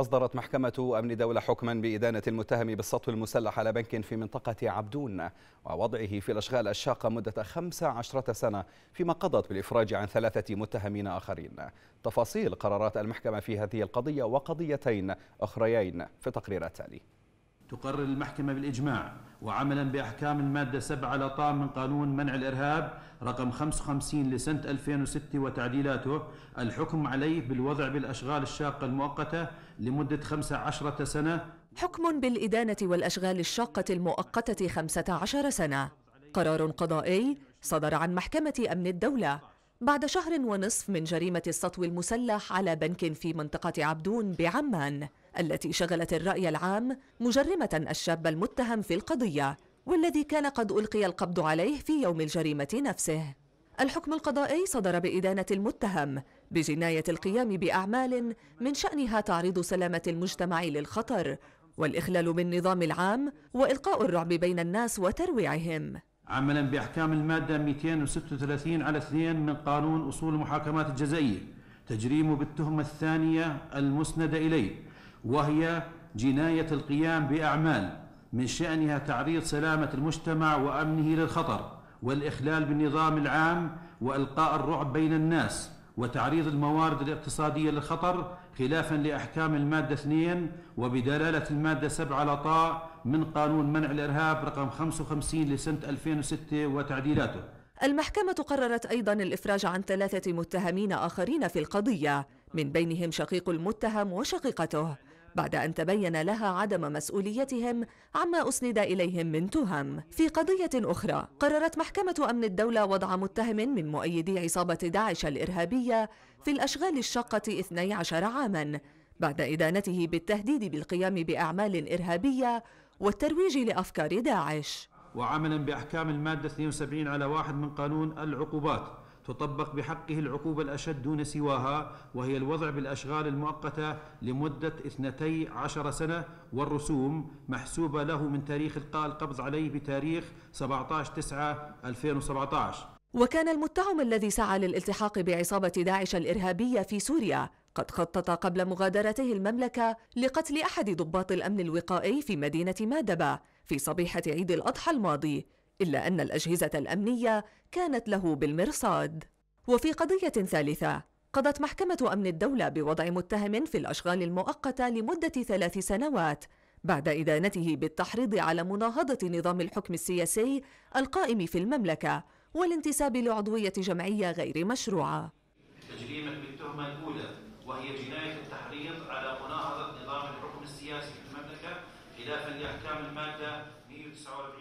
أصدرت محكمة أمن دولة حكما بإدانة المتهم بالسطو المسلح على بنك في منطقة عبدون ووضعه في الأشغال الشاقة مدة 15 سنة فيما قضت بالإفراج عن ثلاثة متهمين آخرين تفاصيل قرارات المحكمة في هذه القضية وقضيتين أخريين في تقرير التالي تقرر المحكمة بالإجماع وعملا بأحكام المادة 7 لطام من قانون منع الإرهاب رقم 55 لسنة 2006 وتعديلاته الحكم عليه بالوضع بالأشغال الشاقة المؤقتة لمدة 15 سنة حكم بالإدانة والأشغال الشاقة المؤقتة 15 سنة قرار قضائي صدر عن محكمة أمن الدولة بعد شهر ونصف من جريمة السطو المسلح على بنك في منطقة عبدون بعمان التي شغلت الرأي العام مجرمة الشاب المتهم في القضية والذي كان قد ألقي القبض عليه في يوم الجريمة نفسه الحكم القضائي صدر بإدانة المتهم بجناية القيام بأعمال من شأنها تعريض سلامة المجتمع للخطر والإخلال بالنظام العام وإلقاء الرعب بين الناس وترويعهم عملا باحكام الماده 236 على 2 من قانون اصول المحاكمات الجزائيه تجريمه بالتهمه الثانيه المسنده اليه وهي جنايه القيام باعمال من شانها تعريض سلامه المجتمع وامنه للخطر والاخلال بالنظام العام والقاء الرعب بين الناس وتعريض الموارد الاقتصادية للخطر خلافا لأحكام المادة 2 وبدلالة المادة 7 على طاء من قانون منع الإرهاب رقم 55 لسنة 2006 وتعديلاته المحكمة قررت أيضا الإفراج عن ثلاثة متهمين آخرين في القضية من بينهم شقيق المتهم وشقيقته بعد أن تبين لها عدم مسؤوليتهم عما أسند إليهم من تهم في قضية أخرى قررت محكمة أمن الدولة وضع متهم من مؤيدي عصابة داعش الإرهابية في الأشغال الشاقة 12 عاماً بعد إدانته بالتهديد بالقيام بأعمال إرهابية والترويج لأفكار داعش وعملا بأحكام المادة 72 على واحد من قانون العقوبات تطبق بحقه العقوبة الأشد دون سواها وهي الوضع بالأشغال المؤقتة لمدة اثنتي عشر سنة والرسوم محسوبة له من تاريخ إلقاء القبض عليه بتاريخ 17 9 2017 وكان المتهم الذي سعى للالتحاق بعصابة داعش الإرهابية في سوريا قد خطط قبل مغادرته المملكة لقتل أحد ضباط الأمن الوقائي في مدينة مادبة في صبيحة عيد الأضحى الماضي إلا أن الأجهزة الأمنية كانت له بالمرصاد وفي قضية ثالثة قضت محكمة أمن الدولة بوضع متهم في الأشغال المؤقتة لمدة ثلاث سنوات بعد إدانته بالتحريض على مناهضة نظام الحكم السياسي القائم في المملكة والانتساب لعضوية جمعية غير مشروعة تجريمك بالتهمة الأولى وهي جناية التحريض على مناهضة نظام الحكم السياسي في المملكة خلافا لأحكام المادة 149